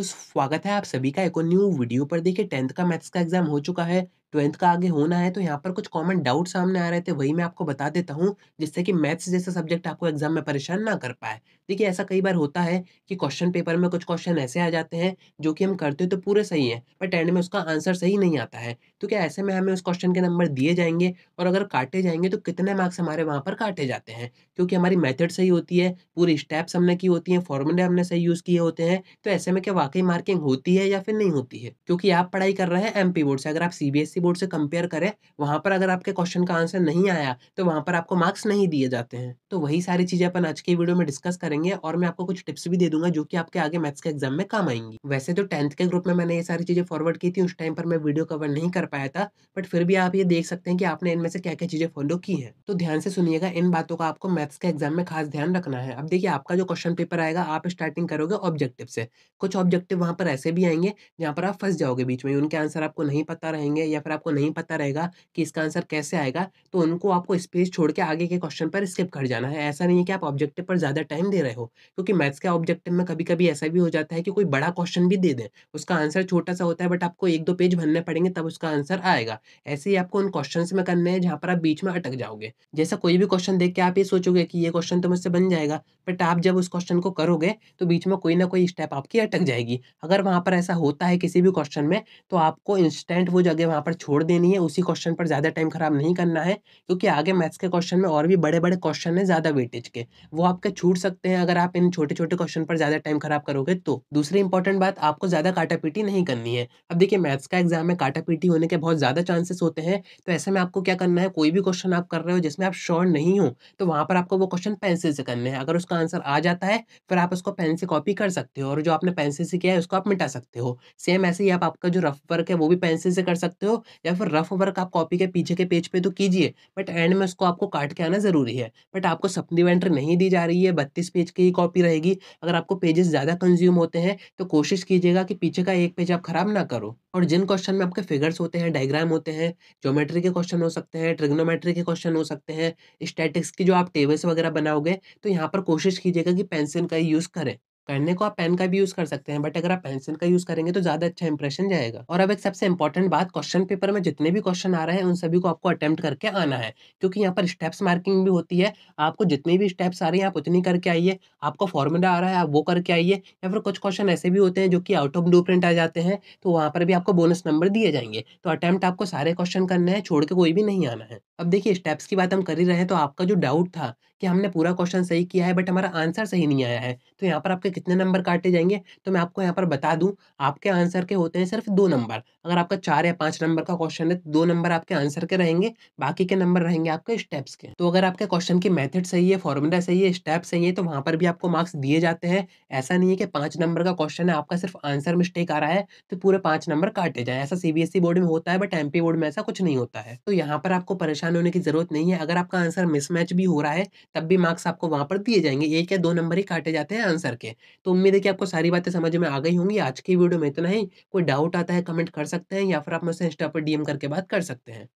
तो स्वागत है आप सभी का एक और न्यू वीडियो पर देखिए टेंथ का मैथ्स का एग्जाम हो चुका है ट्वेल्थ का आगे होना है तो यहाँ पर कुछ कॉमन डाउट सामने आ रहे थे वही मैं आपको बता देता हूँ जिससे कि मैथ्स जैसा सब्जेक्ट आपको एग्जाम में परेशान ना कर पाए देखिए ऐसा कई बार होता है कि क्वेश्चन पेपर में कुछ क्वेश्चन ऐसे आ जाते हैं जो कि हम करते तो पूरे सही हैं बट एंड में उसका आंसर सही नहीं आता है तो क्या ऐसे में हमें उस क्वेश्चन के नंबर दिए जाएंगे और अगर काटे जाएंगे तो कितने मार्क्स हमारे वहाँ पर काटे जाते हैं क्योंकि हमारी मैथड सही होती है पूरी स्टेप्स हमने की होती हैं फॉर्मूले हमने सही यूज़ किए होते हैं तो ऐसे में क्या वाकई मार्किंग होती है या फिर नहीं होती है क्योंकि आप पढ़ाई कर रहे हैं एम बोर्ड से अगर आप सी e बोर्ड से कंपेयर करें वहाँ पर अगर आपके क्वेश्चन का आंसर नहीं आया तो वहाँ पर आपको मार्क्स नहीं दिए जाते हैं तो वही सारी चीज़ें अपन आज की वीडियो में डिस्कस करेंगे करेंगे और मैं आपको कुछ टिप्स भी दे दूंगा जो कि आपके आगे मैथ्स के एग्जाम में काम आएंगी वैसे तो टेंथ के ग्रुप में मैंने ये सारी चीज़ें फॉरवर्ड की थी उस टाइम पर मैं वीडियो कवर नहीं कर पाया था बट फिर भी आप ये देख सकते हैं कि आपने इनमें से क्या क्या चीज़ें फॉलो की है तो ध्यान से सुनिएगा इन बातों का आपको मैथ्स के एग्जाम में खास ध्यान रखना है अब देखिए आपका जो क्वेश्चन पेपर आएगा आप स्टार्टिंग करोगे ऑब्जेक्टिव से कुछ ऑब्जेक्टिव वहाँ पर ऐसे भी आएंगे जहाँ पर आप फंस जाओगे बीच में उनके आंसर आपको नहीं पता रहेंगे या फिर आपको नहीं पता रहेगा कि इसका आंसर कैसे आएगा तो उनको आपको स्पेस छोड़ के आगे के क्वेश्चन पर स्किप कर जाना है ऐसा नहीं है कि आप ऑब्जेक्टिव पर ज़्यादा टाइम दे रहे रहे हो क्योंकि मैथ्स के ऑब्जेक्टिव में कभी कभी ऐसा भी हो जाता है कि कोई बड़ा क्वेश्चन भी दे दें उसका आंसर छोटा सा होता है बट आपको एक दो पेज भरने पड़ेंगे तब उसका आंसर आएगा ऐसे ही आपको उन क्वेश्चन में करने हैं जहाँ पर आप बीच में अटक जाओगे जैसा कोई भी क्वेश्चन देख के आप ये सोचोगे कि ये क्वेश्चन तो मुझसे बन जाएगा बट आप जब उस क्वेश्चन को करोगे तो बीच में कोई ना कोई स्टेप आपकी अटक जाएगी अगर वहाँ पर ऐसा होता है किसी भी क्वेश्चन में तो आपको इंस्टेंट वो जगह वहाँ पर छोड़ देनी है उसी क्वेश्चन पर ज़्यादा टाइम खराब नहीं करना है क्योंकि आगे मैथ्स के क्वेश्चन में और भी बड़े बड़े क्वेश्चन हैं ज़्यादा वेटेज के वो आपके छूट सकते हैं हैं अगर आप इन छोटे छोटे क्वेश्चन पर ज़्यादा टाइम खराब करोगे तो दूसरी इंपॉर्टेंट बात आपको ज़्यादा काटा पीटी नहीं करनी है अब देखिए मैथ्स का एग्जाम में काटा पीटी होने के बहुत ज़्यादा चांसेस होते हैं तो ऐसे में आपको क्या करना है कोई भी क्वेश्चन आप कर रहे हो जिसमें आप श्योर नहीं हो तो वहां पर आपको वो क्वेश्चन पेंसिल से करने हैं अगर उसका आंसर आ जाता है फिर आप उसको पेन से कॉपी कर सकते हो और जो आपने पेंसिल से किया है उसको आप मिटा सकते हो सेम ऐसे ही आप आपका जो रफ वर्क है वो भी पेंसिल से कर सकते हो या फिर रफ वर्क आप कॉपी के पीछे के पेज पे तो कीजिए बट एंड में उसको आपको काट के आना ज़रूरी है बट आपको सप्लीमेंट्री नहीं दी जा रही है बत्तीस पे पेज की ही कॉपी रहेगी अगर आपको पेजेस ज़्यादा कंज्यूम होते हैं तो कोशिश कीजिएगा कि पीछे का एक पेज आप ख़राब ना करो और जिन क्वेश्चन में आपके फिगर्स होते हैं डायग्राम होते हैं ज्योमेट्री के क्वेश्चन हो सकते हैं ट्रिग्नोमेट्री के क्वेश्चन हो सकते हैं स्टैटिक्स की जो आप टेबल्स वगैरह बनाओगे तो यहाँ पर कोशिश कीजिएगा कि पेंसिल का यूज़ करें करने को आप पेन का भी यूज कर सकते हैं बट अगर आप पेंसिल का यूज करेंगे तो ज्यादा अच्छा इंप्रेशन जाएगा और अब एक सबसे इंपॉर्टेंट बात क्वेश्चन पेपर में जितने भी क्वेश्चन आ रहे हैं उन सभी को आपको अटेम्प्ट करके आना है क्योंकि यहाँ पर स्टेप्स मार्किंग भी होती है आपको जितने भी स्टेप्स आ रहे हैं आप उतनी करके आइए आपको फॉर्मूला आ रहा है आप वो करके आइए या फिर कुछ क्वेश्चन ऐसे भी होते हैं जो कि आउट ऑफ डू प्रिंट आ जाते हैं तो वहाँ पर भी आपको बोनस नंबर दिए जाएंगे तो अटैम्प्ट आपको सारे क्वेश्चन करने हैं छोड़ के कोई भी नहीं आना है अब देखिए स्टेप्स की बात हम कर ही रहे हैं तो आपका जो डाउट था कि हमने पूरा क्वेश्चन सही किया है बट हमारा आंसर सही नहीं आया है तो यहाँ पर आपके आपके कितने नंबर काटे जाएंगे तो मैं आपको यहाँ पर बता दूँ आपके आंसर के होते हैं सिर्फ दो नंबर अगर आपका चार या पाँच नंबर का क्वेश्चन है तो दो नंबर आपके आंसर के रहेंगे बाकी के नंबर रहेंगे आपके स्टेप्स के तो अगर आपके क्वेश्चन की मेथड सही है फॉर्मूला सही है स्टेप सही है तो वहाँ पर भी आपको मार्क्स दिए जाते हैं ऐसा नहीं है कि पाँच नंबर का क्वेश्चन है आपका सिर्फ आंसर मिस्टेक आ रहा है तो पूरे पाँच नंबर काटे जाए ऐसा सीबीएसई e बोर्ड में होता है बट एमपी बोर्ड में ऐसा कुछ नहीं होता है तो यहाँ पर आपको परेशान होने की जरूरत नहीं है अगर आपका आंसर मिसमैच भी हो रहा है तब भी मार्क्स आपको वहाँ पर दिए जाएंगे एक या दो नंबर ही काटे जाते हैं आंसर के तो उम्मीद है कि आपको सारी बातें समझ में आ गई होंगी आज की वीडियो में इतना ही कोई डाउट आता है कमेंट कर सकते हैं या फिर आप मुझसे इंस्टा पर डीएम करके बात कर सकते हैं